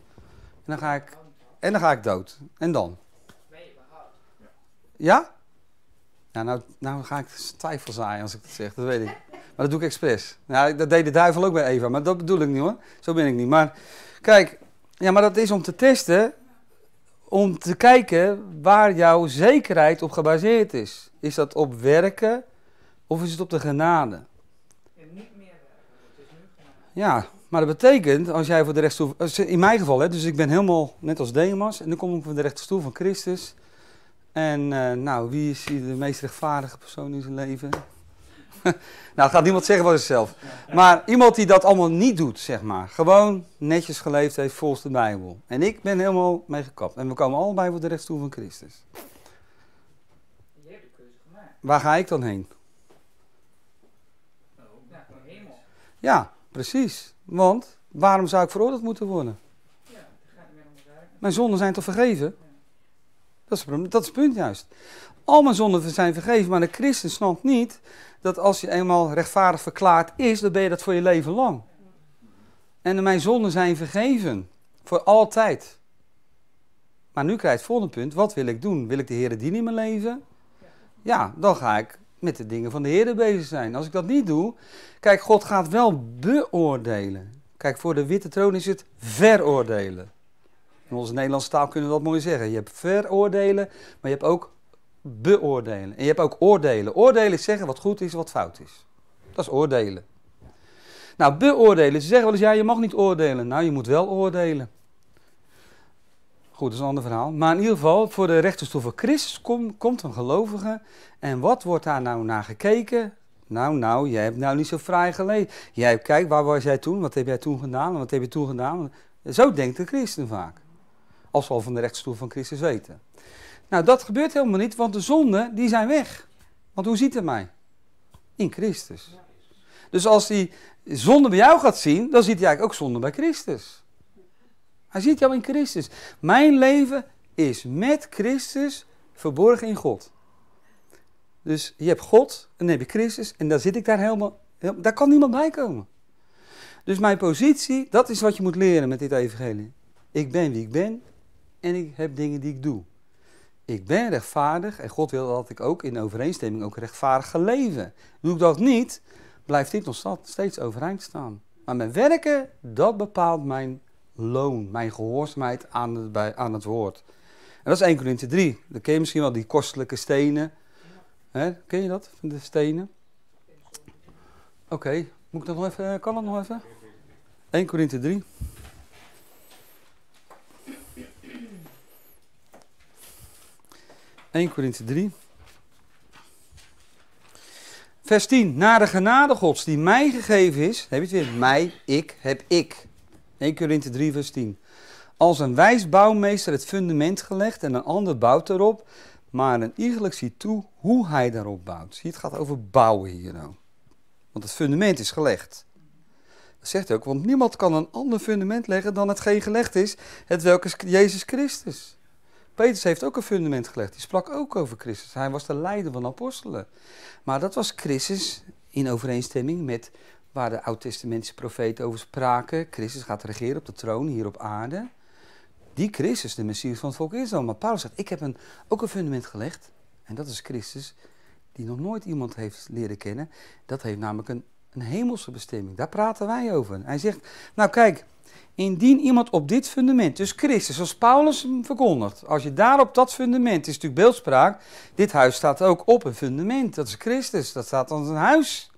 dan ga ik, en dan ga ik dood. En dan? Ja? Nou, nou, nou ga ik twijfel zaaien als ik dat zeg, dat weet ik. Maar dat doe ik expres. Nou, dat deed de duivel ook bij Eva, maar dat bedoel ik niet hoor. Zo ben ik niet. Maar kijk, ja, maar dat is om te testen, om te kijken waar jouw zekerheid op gebaseerd is. Is dat op werken of is het op de genade? En niet meer werken, het is nu genade. Ja, maar dat betekent, als jij voor de rechtstoel, eh, in mijn geval, hè, dus ik ben helemaal net als Demas, en dan kom ik voor de rechterstoel van Christus. En eh, nou, wie is hier de meest rechtvaardige persoon in zijn leven? <laughs> nou, gaat niemand zeggen voor zichzelf. Maar iemand die dat allemaal niet doet, zeg maar. Gewoon netjes geleefd heeft volgens de Bijbel. En ik ben helemaal mee gekapt. En we komen allebei voor de rechtstoel van Christus. Je hebt de keuze gemaakt. Waar ga ik dan heen? Oh, naar de hemel. Ja, Precies. Want waarom zou ik veroordeeld moeten worden? Mijn zonden zijn toch vergeven? Dat, is, dat is het punt juist. Al mijn zonden zijn vergeven, maar de christen snapt niet dat als je eenmaal rechtvaardig verklaard is, dan ben je dat voor je leven lang. En mijn zonden zijn vergeven. Voor altijd. Maar nu krijg je het volgende punt. Wat wil ik doen? Wil ik de Heer dienen in mijn leven? Ja, dan ga ik met de dingen van de Heer bezig zijn. Als ik dat niet doe, kijk, God gaat wel beoordelen. Kijk, voor de witte troon is het veroordelen. In onze Nederlandse taal kunnen we dat mooi zeggen. Je hebt veroordelen, maar je hebt ook beoordelen. En je hebt ook oordelen. Oordelen is zeggen wat goed is, wat fout is. Dat is oordelen. Nou, beoordelen. Ze zeggen wel eens, ja, je mag niet oordelen. Nou, je moet wel oordelen. Goed, dat is een ander verhaal. Maar in ieder geval, voor de rechterstoel van Christus komt een gelovige. En wat wordt daar nou naar gekeken? Nou, nou, jij hebt nou niet zo fraai geleefd. Jij, kijk, waar was jij toen? Wat heb jij toen gedaan? Wat heb je toen gedaan? Zo denkt de christen vaak. Als we al van de rechterstoel van Christus weten. Nou, dat gebeurt helemaal niet, want de zonden, die zijn weg. Want hoe ziet hij mij? In Christus. Dus als die zonde bij jou gaat zien, dan ziet hij eigenlijk ook zonde bij Christus. Hij ziet jou in Christus. Mijn leven is met Christus verborgen in God. Dus je hebt God en dan heb je Christus en dan zit ik daar helemaal, daar kan niemand bij komen. Dus mijn positie, dat is wat je moet leren met dit evangelie. Ik ben wie ik ben en ik heb dingen die ik doe. Ik ben rechtvaardig en God wil dat ik ook in overeenstemming ook rechtvaardig ga leven. Doe ik dat niet, blijft dit nog steeds overeind staan. Maar mijn werken, dat bepaalt mijn loon, mijn gehoorzaamheid aan het, bij, aan het woord. En dat is 1 Corinthië 3. Dan ken je misschien wel die kostelijke stenen. Ken je dat, de stenen? Oké, moet ik dat nog even, kan eh, dat nog even? 1 Corinthië 3. 1 Corinthië 3. Vers 10. Naar de genade gods die mij gegeven is, heb je het weer, mij, ik, heb ik. 1 Corinthië 3, vers 10. Als een wijs bouwmeester het fundament gelegd en een ander bouwt erop, maar een iegelijk ziet toe hoe hij daarop bouwt. Zie, het gaat over bouwen hier nou. Want het fundament is gelegd. Dat zegt ook, want niemand kan een ander fundament leggen dan hetgeen gelegd is, het welke is Jezus Christus. Petrus heeft ook een fundament gelegd. Die sprak ook over Christus. Hij was de leider van apostelen. Maar dat was Christus in overeenstemming met waar de oud-testamentische profeten over spraken. Christus gaat regeren op de troon hier op aarde. Die Christus, de Messias van het volk Israël. Maar Paulus zegt, ik heb een, ook een fundament gelegd. En dat is Christus, die nog nooit iemand heeft leren kennen. Dat heeft namelijk een, een hemelse bestemming. Daar praten wij over. Hij zegt, nou kijk, indien iemand op dit fundament, dus Christus, als Paulus hem verkondigt. Als je daar op dat fundament, is natuurlijk beeldspraak. Dit huis staat ook op een fundament. Dat is Christus, dat staat als een huis.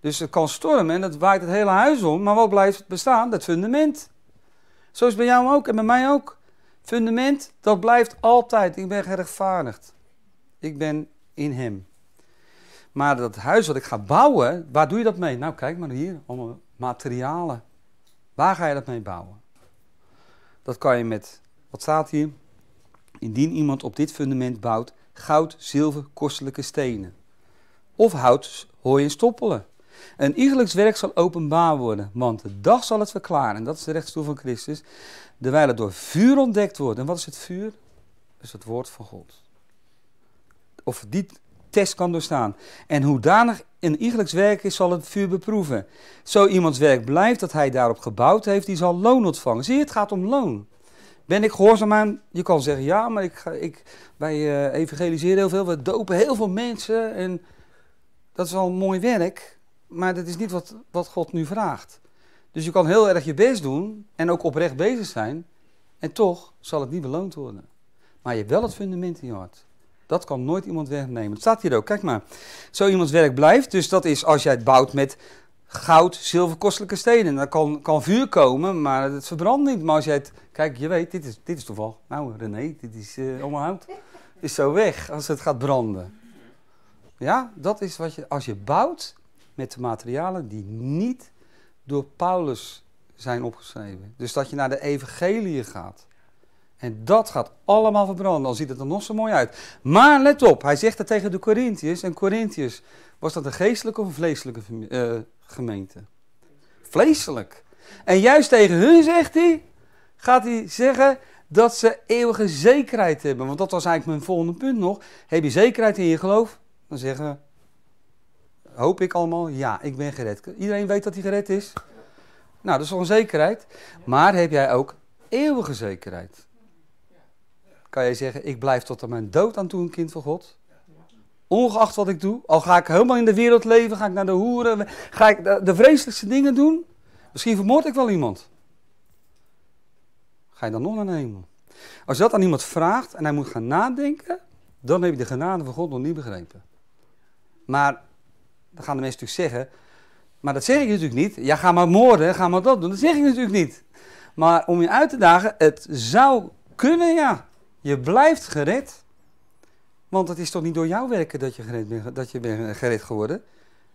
Dus het kan stormen en dat waait het hele huis om, maar wat blijft bestaan? Dat fundament. Zo is bij jou ook en bij mij ook. Fundament, dat blijft altijd. Ik ben gerechtvaardigd. Ik ben in hem. Maar dat huis wat ik ga bouwen, waar doe je dat mee? Nou, kijk maar hier, allemaal materialen. Waar ga je dat mee bouwen? Dat kan je met, wat staat hier? Indien iemand op dit fundament bouwt, goud, zilver, kostelijke stenen. Of hout, hooi en stoppelen. En iegelijks werk zal openbaar worden, want de dag zal het verklaren. En dat is de rechtstoel van Christus. Terwijl het door vuur ontdekt wordt. En wat is het vuur? Dat is het woord van God. Of die test kan doorstaan. En hoedanig een iegelijks werk is, zal het vuur beproeven. Zo iemands werk blijft dat hij daarop gebouwd heeft, die zal loon ontvangen. Zie je, het gaat om loon. Ben ik gehoorzaam aan? Je kan zeggen ja, maar ik, ik, wij eh, evangeliseren heel veel. We dopen heel veel mensen. En dat is al mooi werk maar dat is niet wat, wat God nu vraagt. Dus je kan heel erg je best doen en ook oprecht bezig zijn. En toch zal het niet beloond worden. Maar je hebt wel het fundament in je hart. Dat kan nooit iemand wegnemen. Het staat hier ook, kijk maar. Zo iemands werk blijft, dus dat is als jij het bouwt met goud, zilver, kostelijke stenen. Dan kan, kan vuur komen, maar het verbrandt niet. Maar als jij het, kijk, je weet, dit is, dit is toeval. Nou, René, dit is uh, eh, allemaal Is zo weg als het gaat branden. Ja, dat is wat je, als je bouwt met de materialen die niet door Paulus zijn opgeschreven. Dus dat je naar de evangelië gaat. En dat gaat allemaal verbranden, Dan ziet het er nog zo mooi uit. Maar let op, hij zegt dat tegen de Corinthiërs. En Corinthiërs, was dat een geestelijke of een vleeselijke eh, gemeente? Vleeselijk. En juist tegen hun, zegt hij, gaat hij zeggen dat ze eeuwige zekerheid hebben. Want dat was eigenlijk mijn volgende punt nog. Heb je zekerheid in je geloof? Dan zeggen hoop ik allemaal, ja, ik ben gered. Iedereen weet dat hij gered is. Nou, dat is onzekerheid. Maar heb jij ook eeuwige zekerheid? Kan jij zeggen, ik blijf tot aan mijn dood aan toe een kind van God? Ongeacht wat ik doe, al ga ik helemaal in de wereld leven, ga ik naar de hoeren, ga ik de vreselijkste dingen doen, misschien vermoord ik wel iemand. Ga je dan nog naar de hemel? Als je dat aan iemand vraagt en hij moet gaan nadenken, dan heb je de genade van God nog niet begrepen. Maar dan gaan de mensen natuurlijk zeggen, maar dat zeg ik natuurlijk niet. Ja, ga maar moorden, ga maar dat doen. Dat zeg ik natuurlijk niet. Maar om je uit te dagen, het zou kunnen, ja. Je blijft gered. Want het is toch niet door jouw werken dat je gered bent, dat je gered geworden?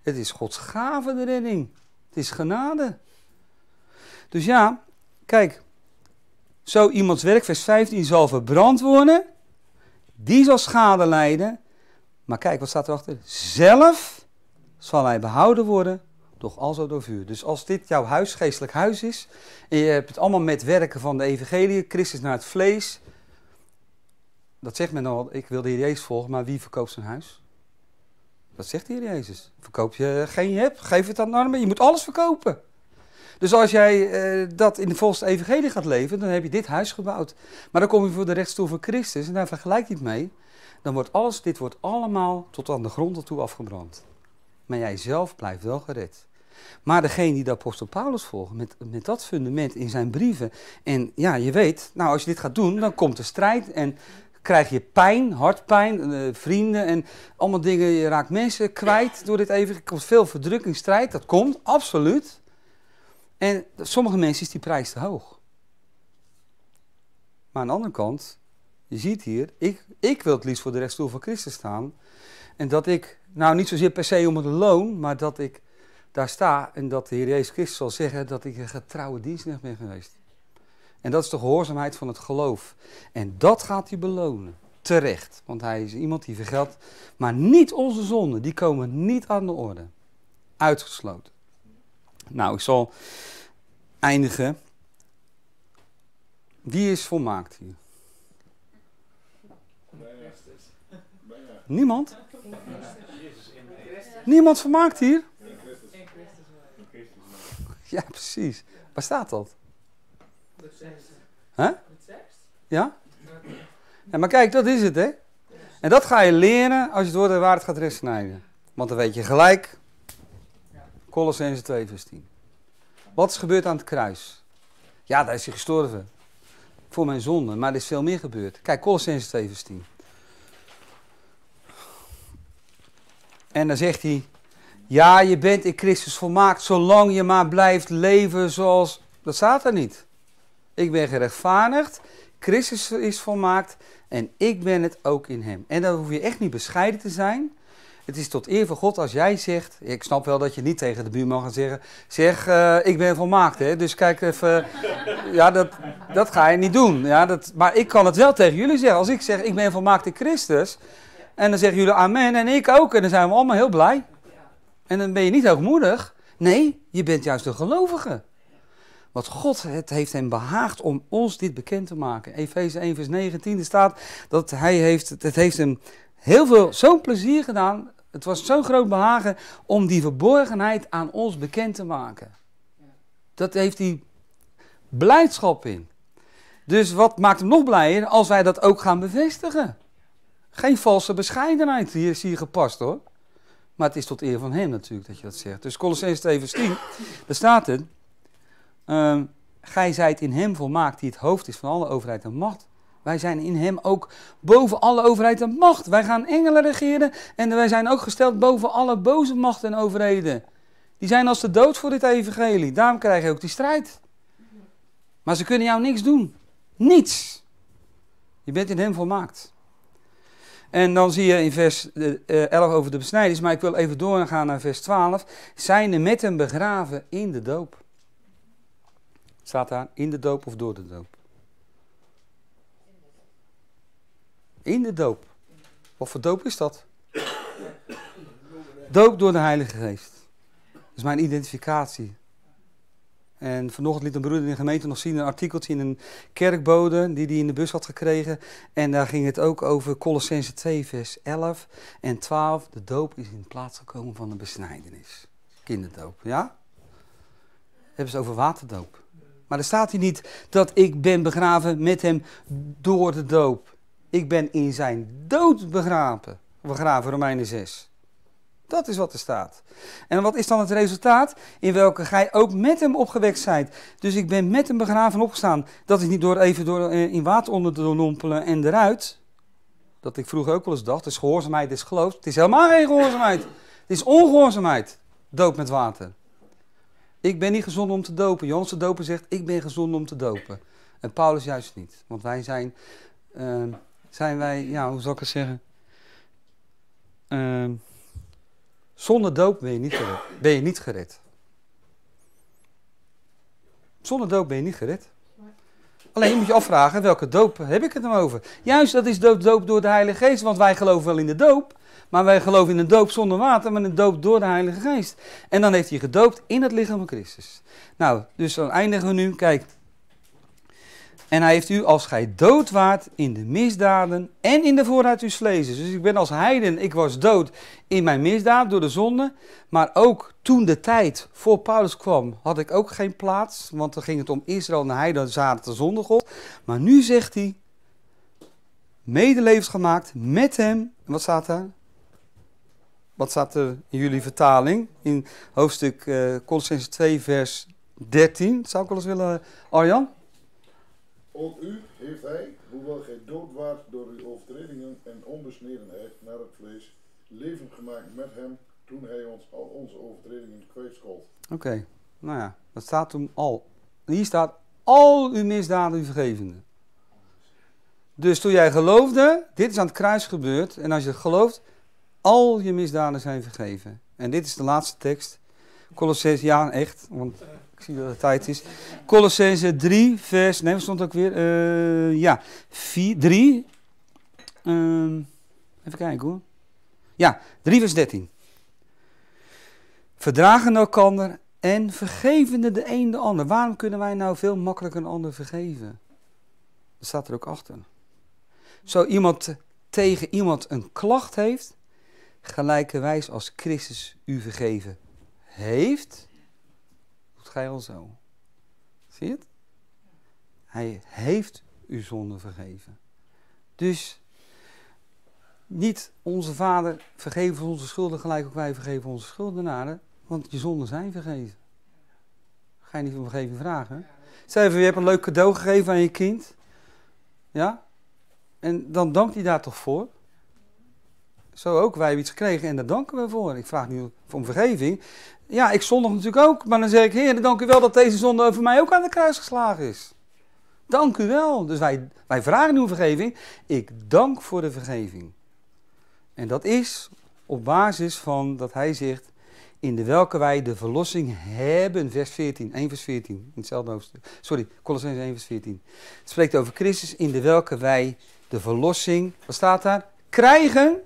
Het is Gods gave de redding. Het is genade. Dus ja, kijk. Zo iemands werk, vers 15, zal verbrand worden. Die zal schade lijden. Maar kijk, wat staat erachter? Zelf zal hij behouden worden, doch alzo door vuur. Dus als dit jouw huis, geestelijk huis is, en je hebt het allemaal met werken van de evangelie, Christus naar het vlees, dat zegt men al, ik wil de Jezus volgen, maar wie verkoopt zijn huis? Dat zegt de Heer Jezus. Verkoop je geen je hebt, geef het aan de armen, je moet alles verkopen. Dus als jij eh, dat in de volste evangelie gaat leven, dan heb je dit huis gebouwd. Maar dan kom je voor de rechtstoel van Christus en daar vergelijk je het mee. Dan wordt alles, dit wordt allemaal tot aan de grond toe afgebrand. Maar jij zelf blijft wel gered. Maar degene die de apostel Paulus volgt met, met dat fundament in zijn brieven. En ja, je weet, nou als je dit gaat doen, dan komt de strijd en krijg je pijn, hartpijn, eh, vrienden en allemaal dingen. Je raakt mensen kwijt door dit even. Er komt veel verdrukking, strijd, dat komt, absoluut. En sommige mensen is die prijs te hoog. Maar aan de andere kant, je ziet hier, ik, ik wil het liefst voor de rechtstoel van Christus staan. En dat ik, nou niet zozeer per se om het loon, maar dat ik daar sta en dat de Heer Jezus Christus zal zeggen dat ik een getrouwe dienstnecht ben geweest. En dat is de gehoorzaamheid van het geloof. En dat gaat hij belonen. Terecht. Want hij is iemand die vergeldt. Maar niet onze zonden. Die komen niet aan de orde. Uitgesloten. Nou, ik zal eindigen. Wie is volmaakt hier? Niemand? Niemand vermaakt hier? Ja, precies. Waar staat dat? Huh? Ja? ja? Maar kijk, dat is het, hè? En dat ga je leren als je het woord en waarheid gaat rechtsnijden. Want dan weet je gelijk. Colossense 2, vers 10. Wat is gebeurd aan het kruis? Ja, daar is hij gestorven. Voor mijn zonde. Maar er is veel meer gebeurd. Kijk, Colossense 2, vers 10. En dan zegt hij, ja, je bent in Christus volmaakt, zolang je maar blijft leven zoals... Dat staat er niet. Ik ben gerechtvaardigd, Christus is volmaakt en ik ben het ook in hem. En dan hoef je echt niet bescheiden te zijn. Het is tot eer van God als jij zegt, ik snap wel dat je niet tegen de buurman gaat zeggen, zeg eh, ik ben volmaakt, hè? dus kijk even, <laughs> ja dat, dat ga je niet doen. Ja, dat, maar ik kan het wel tegen jullie zeggen, als ik zeg ik ben volmaakt in Christus, en dan zeggen jullie amen en ik ook. En dan zijn we allemaal heel blij. En dan ben je niet hoogmoedig. Nee, je bent juist de gelovige. Want God het heeft hem behaagd om ons dit bekend te maken. Efeze 1 vers 19 er staat dat hij heeft, het heeft hem heel veel, zo'n plezier gedaan. Het was zo'n groot behagen om die verborgenheid aan ons bekend te maken. Dat heeft hij blijdschap in. Dus wat maakt hem nog blijer als wij dat ook gaan bevestigen? Geen valse bescheidenheid hier is hier gepast hoor. Maar het is tot eer van hem natuurlijk dat je dat zegt. Dus Colossense 2 vers 10, daar staat het. Ehm, gij zijt in hem volmaakt die het hoofd is van alle overheid en macht. Wij zijn in hem ook boven alle overheid en macht. Wij gaan engelen regeren en wij zijn ook gesteld boven alle boze machten en overheden. Die zijn als de dood voor dit evangelie. Daarom krijg je ook die strijd. Maar ze kunnen jou niks doen. Niets. Je bent in hem volmaakt. En dan zie je in vers 11 eh, eh, over de besnijders, maar ik wil even doorgaan naar vers 12. Zijnde met hem begraven in de doop. Staat daar in de doop of door de doop? In de doop. Wat voor doop is dat? Doop door de Heilige Geest. Dat is mijn identificatie en vanochtend liet een broeder in de gemeente nog zien een artikeltje in een kerkbode die hij in de bus had gekregen. En daar ging het ook over Colossense 2 vers 11 en 12. De doop is in plaats gekomen van de besnijdenis. Kinderdoop, ja? Hebben ze over waterdoop. Maar er staat hier niet dat ik ben begraven met hem door de doop. Ik ben in zijn dood begraven. Begraven, Romeinen 6. Dat is wat er staat. En wat is dan het resultaat? In welke gij ook met hem opgewekt zijt. Dus ik ben met hem begraven opgestaan. Dat is niet door even door, eh, in water onder te dompelen en eruit. Dat ik vroeger ook wel eens dacht. Het is gehoorzaamheid, is geloof. Het is helemaal geen gehoorzaamheid. Het is ongehoorzaamheid. Doop met water. Ik ben niet gezond om te dopen. Johannes de Doper zegt, ik ben gezond om te dopen. En Paulus juist niet. Want wij zijn, eh, zijn wij, ja, hoe zal ik het zeggen... Uh, zonder doop ben je niet gered. Ben je niet gered. Zonder doop ben je niet gered. Alleen je moet je afvragen, welke doop heb ik het dan over? Juist, dat is doop, doop door de Heilige Geest. Want wij geloven wel in de doop. Maar wij geloven in een doop zonder water, maar een doop door de Heilige Geest. En dan heeft hij gedoopt in het lichaam van Christus. Nou, dus dan eindigen we nu. Kijk, en hij heeft u als gij dood waart in de misdaden en in de voorraad uw vlees. Dus ik ben als heiden, ik was dood in mijn misdaad door de zonde. Maar ook toen de tijd voor Paulus kwam, had ik ook geen plaats. Want dan ging het om Israël en de heiden zaten de zonde God. Maar nu zegt hij, medelevend gemaakt met hem. Wat staat daar? Wat staat er in jullie vertaling? In hoofdstuk uh, eh, 2 vers 13. Zou ik wel eens willen, Arjan? Ook u heeft hij, hoewel gij dood waart door uw overtredingen en onbesnedenheid naar het vlees, levend gemaakt met hem toen hij ons al onze overtredingen kwijtschold. Oké, nou ja, dat staat toen al. Hier staat al uw misdaden u vergevende. Dus toen jij geloofde, dit is aan het kruis gebeurd, en als je gelooft, al je misdaden zijn vergeven. En dit is de laatste tekst. Colossense, ja, echt, want ik zie dat het tijd is. Colossense 3, vers. Nee, dat stond ook weer. Eh, ja, 3. Ehm, even kijken hoor. Ja, 3, vers 13. Verdragen elkander en vergevende de een de ander. Waarom kunnen wij nou veel makkelijker een ander vergeven? Dat staat er ook achter. Zo iemand tegen iemand een klacht heeft, gelijkerwijs als Christus u vergeven heeft, gij al zo. Zie je het? Hij heeft uw zonde vergeven. Dus niet onze Vader, vergeef onze schulden gelijk ook wij vergeven onze schuldenaren, want je zonden zijn vergeven. Ga je niet om vergeving vragen. Stel even, je hebt een leuk cadeau gegeven aan je kind. Ja? En dan dankt hij daar toch voor? Zo ook, wij hebben iets gekregen en daar danken we voor. Ik vraag nu om vergeving, ja, ik zondig natuurlijk ook. Maar dan zeg ik, Heer, dank u wel dat deze zonde over mij ook aan de kruis geslagen is. Dank u wel. Dus wij, wij vragen uw vergeving. Ik dank voor de vergeving. En dat is op basis van dat hij zegt, in de welke wij de verlossing hebben, vers 14, 1 vers 14, in hetzelfde hoofdstuk. Sorry, Colossens 1 vers 14. Het spreekt over Christus, in de welke wij de verlossing, wat staat daar? Krijgen,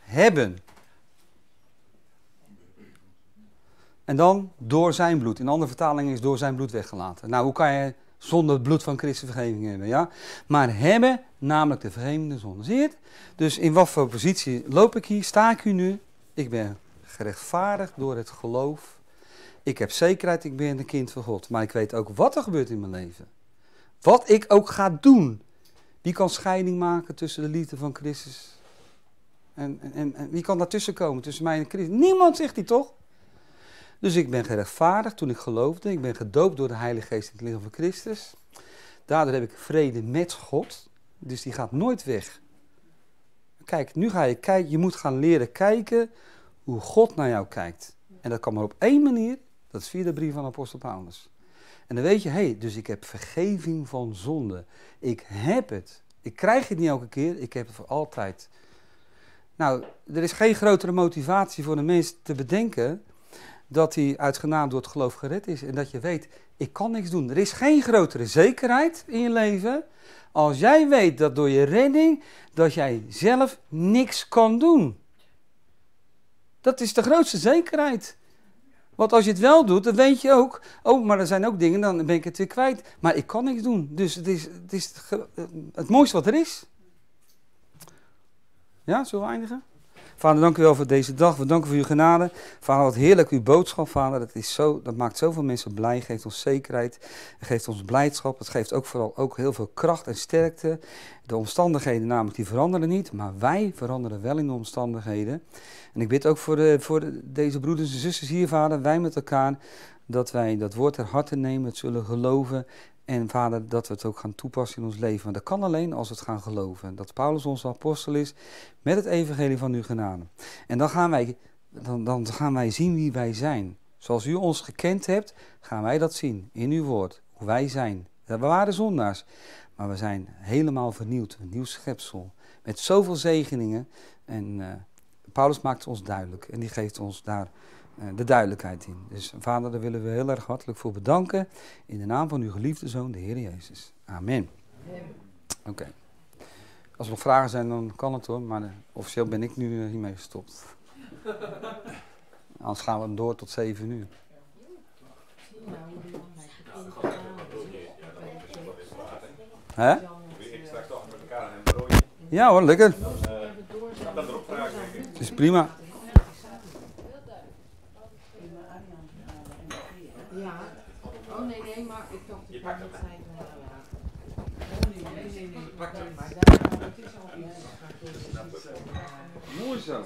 hebben. En dan door zijn bloed. In andere vertalingen is door zijn bloed weggelaten. Nou, hoe kan je zonder het bloed van Christus vergeving hebben? Ja? Maar hebben namelijk de vergevende zonde. Zie je het? Dus in wat voor positie loop ik hier? Sta ik hier nu? Ik ben gerechtvaardigd door het geloof. Ik heb zekerheid, ik ben een kind van God. Maar ik weet ook wat er gebeurt in mijn leven. Wat ik ook ga doen. Wie kan scheiding maken tussen de liefde van Christus? En, en, en wie kan daartussen komen tussen mij en Christus? Niemand zegt die toch? Dus ik ben gerechtvaardigd toen ik geloofde. Ik ben gedoopt door de Heilige Geest in het lichaam van Christus. Daardoor heb ik vrede met God. Dus die gaat nooit weg. Kijk, nu ga je kijken. Je moet gaan leren kijken hoe God naar jou kijkt. En dat kan maar op één manier. Dat is via de brief van apostel Paulus. En dan weet je, hé, hey, dus ik heb vergeving van zonde. Ik heb het. Ik krijg het niet elke keer, ik heb het voor altijd. Nou, er is geen grotere motivatie voor een mens te bedenken dat hij uitgenaamd door het geloof gered is. En dat je weet, ik kan niks doen. Er is geen grotere zekerheid in je leven. Als jij weet dat door je redding, dat jij zelf niks kan doen. Dat is de grootste zekerheid. Want als je het wel doet, dan weet je ook, oh, maar er zijn ook dingen, dan ben ik het weer kwijt. Maar ik kan niks doen. Dus het is het, is het, het mooiste wat er is. Ja, zullen we eindigen? Vader, dank u wel voor deze dag. We danken voor uw genade. Vader, wat heerlijk uw boodschap, Vader. Dat, is zo, dat maakt zoveel mensen blij, geeft ons zekerheid, geeft ons blijdschap. Het geeft ook vooral ook heel veel kracht en sterkte. De omstandigheden namelijk, die veranderen niet, maar wij veranderen wel in de omstandigheden. En ik bid ook voor, de, voor deze broeders en zusters hier, Vader, wij met elkaar, dat wij dat woord ter harte nemen, het zullen geloven en vader, dat we het ook gaan toepassen in ons leven. Want dat kan alleen als we het gaan geloven. Dat Paulus onze apostel is met het evangelie van uw genade. En dan gaan, wij, dan, dan gaan wij zien wie wij zijn. Zoals u ons gekend hebt, gaan wij dat zien in uw woord. Hoe wij zijn. We waren zondaars, maar we zijn helemaal vernieuwd. Een nieuw schepsel. Met zoveel zegeningen. En eh, Paulus maakt ons duidelijk. En die geeft ons daar eh, de duidelijkheid in. Dus vader, daar willen we heel erg hartelijk voor bedanken. In de naam van uw geliefde zoon, de Heer Jezus. Amen. Oké. Als er nog vragen zijn, dan kan het hoor. Maar eh, officieel ben ik nu eh, hiermee gestopt. <laughs> Anders gaan we hem door tot zeven uur. Hè? Ja hoor, lekker. Dat is prima. É né? Usa!